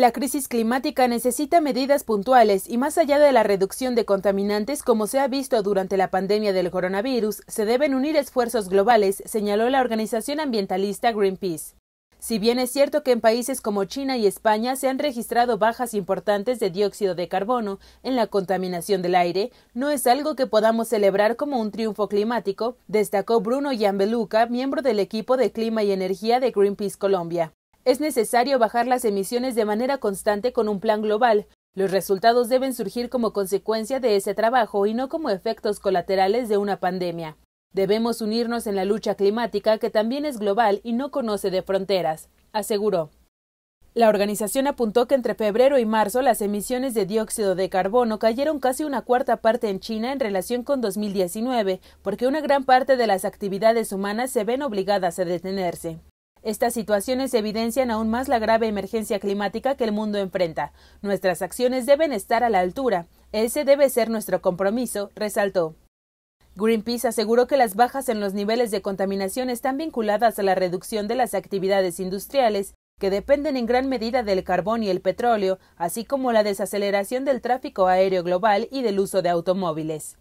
La crisis climática necesita medidas puntuales y más allá de la reducción de contaminantes como se ha visto durante la pandemia del coronavirus, se deben unir esfuerzos globales, señaló la organización ambientalista Greenpeace. Si bien es cierto que en países como China y España se han registrado bajas importantes de dióxido de carbono en la contaminación del aire, no es algo que podamos celebrar como un triunfo climático, destacó Bruno Yambeluca, miembro del equipo de clima y energía de Greenpeace Colombia. Es necesario bajar las emisiones de manera constante con un plan global. Los resultados deben surgir como consecuencia de ese trabajo y no como efectos colaterales de una pandemia. Debemos unirnos en la lucha climática que también es global y no conoce de fronteras, aseguró. La organización apuntó que entre febrero y marzo las emisiones de dióxido de carbono cayeron casi una cuarta parte en China en relación con 2019, porque una gran parte de las actividades humanas se ven obligadas a detenerse. Estas situaciones evidencian aún más la grave emergencia climática que el mundo enfrenta. Nuestras acciones deben estar a la altura. Ese debe ser nuestro compromiso, resaltó. Greenpeace aseguró que las bajas en los niveles de contaminación están vinculadas a la reducción de las actividades industriales, que dependen en gran medida del carbón y el petróleo, así como la desaceleración del tráfico aéreo global y del uso de automóviles.